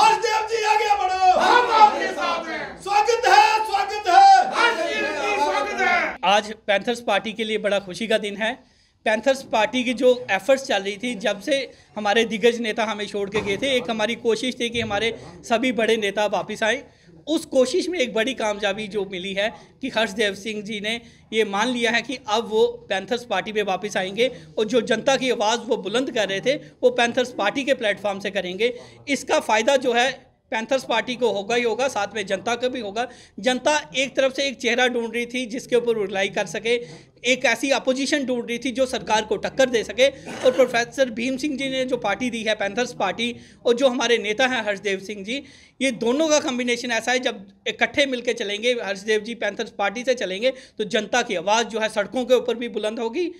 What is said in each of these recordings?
जी आगे बढ़ो हम आपके साथ हैं स्वागत है स्वागत है स्वागत है आज पैंथर्स पार्टी के लिए बड़ा खुशी का दिन है पैंथर्स पार्टी की जो एफर्ट्स चल रही थी जब से हमारे दिग्गज नेता हमें छोड़ के गए थे एक हमारी कोशिश थी कि हमारे सभी बड़े नेता वापस आए उस कोशिश में एक बड़ी कामयाबी जो मिली है कि हर्षदेव सिंह जी ने ये मान लिया है कि अब वो पैंथर्स पार्टी में वापस आएंगे और जो जनता की आवाज़ वो बुलंद कर रहे थे वो पैंथर्स पार्टी के प्लेटफॉर्म से करेंगे इसका फ़ायदा जो है पैंथर्स पार्टी को होगा ही होगा साथ में जनता को भी होगा जनता एक तरफ से एक चेहरा ढूंढ रही थी जिसके ऊपर रिलाई कर सके एक ऐसी अपोजिशन ढूंढ रही थी जो सरकार को टक्कर दे सके और प्रोफेसर भीम सिंह जी ने जो पार्टी दी है पैंथर्स पार्टी और जो हमारे नेता हैं हर्षदेव सिंह जी ये दोनों का कम्बिनेशन ऐसा है जब इकट्ठे मिलकर चलेंगे हर्षदेव जी पैंथर्स पार्टी से चलेंगे तो जनता की आवाज़ जो है सड़कों के ऊपर भी बुलंद होगी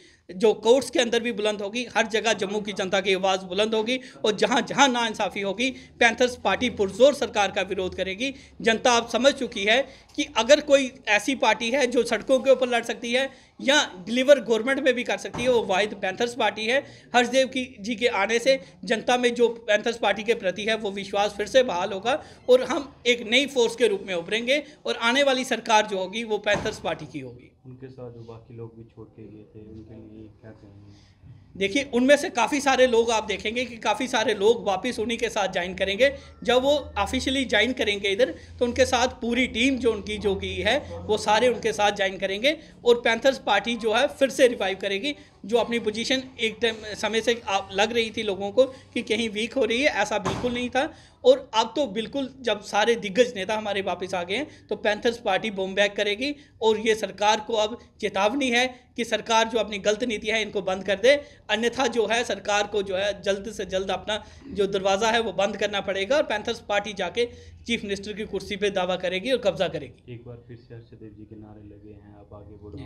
जो कोर्ट्स के अंदर भी बुलंद होगी हर जगह जम्मू की जनता की आवाज़ बुलंद होगी और जहाँ जहाँ नाइंसाफ़ी होगी पैंथर्स पार्टी पुरजोर सरकार का विरोध करेगी जनता अब समझ चुकी है कि अगर कोई ऐसी पार्टी है जो सड़कों के ऊपर लड़ सकती है या डिलीवर गवर्नमेंट में भी कर सकती है वो वाहिद पैंथर्स पार्टी है हर्षदेव की जी के आने से जनता में जो पैंथर्स पार्टी के प्रति है वो विश्वास फिर से बहाल होगा और हम एक नई फोर्स के रूप में उभरेंगे और आने वाली सरकार जो होगी वो पैंथर्स पार्टी की होगी उनके साथ जो बाकी लोग भी छोड़ के गए थे उनके लिए क्या कहेंगे देखिए उनमें से काफ़ी सारे लोग आप देखेंगे कि काफ़ी सारे लोग वापस उन्हीं के साथ ज्वाइन करेंगे जब वो ऑफिशियली ज्वाइन करेंगे इधर तो उनके साथ पूरी टीम जो उनकी जो की है वो सारे उनके साथ ज्वाइन करेंगे और पैंथर्स पार्टी जो है फिर से रिवाइव करेगी जो अपनी पोजीशन एक टाइम समय से लग रही थी लोगों को कि कहीं वीक हो रही है ऐसा बिल्कुल नहीं था और अब तो बिल्कुल जब सारे दिग्गज नेता हमारे वापस आ गए हैं तो पैंथर्स पार्टी बोम करेगी और ये सरकार को अब चेतावनी है कि सरकार जो अपनी गलत नीति है इनको बंद कर दे अन्यथा जो है सरकार को जो है जल्द से जल्द अपना जो दरवाज़ा है वो बंद करना पड़ेगा और पैंथर्स पार्टी जाके चीफ मिनिस्टर की कुर्सी पे दावा करेगी और कब्जा करेगी एक बार फिर से हर्षदेव जी के नारे लगे हैं आप आगे बढ़ो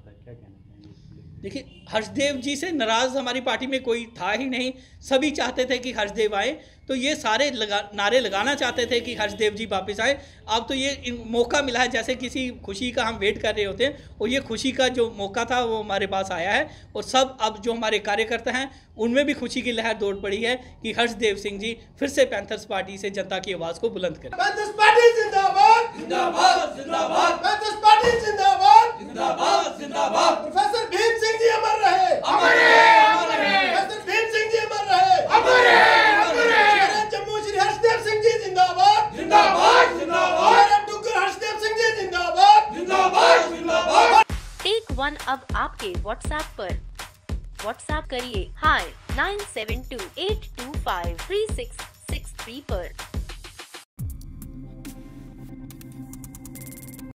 क्या कहना चाहेंगे देखिए हर्षदेव जी से नाराज़ हमारी पार्टी में कोई था ही नहीं सभी चाहते थे कि हर्षदेव आए तो ये सारे लगा नारे लगाना चाहते थे कि हर्षदेव जी वापस आए अब तो ये मौका मिला है जैसे किसी खुशी का हम वेट कर रहे होते हैं और ये खुशी का जो मौका था वो हमारे पास आया है और सब अब जो हमारे कार्यकर्ता हैं उनमें भी खुशी की लहर दौड़ पड़ी है कि हर्षदेव सिंह जी फिर से पैंथर्स पार्टी से जनता की आवाज़ को बुलंद करें अब आपके व्हाट्सऐप पर व्हाट्सऐप करिए hi nine seven two eight two five three six six three पर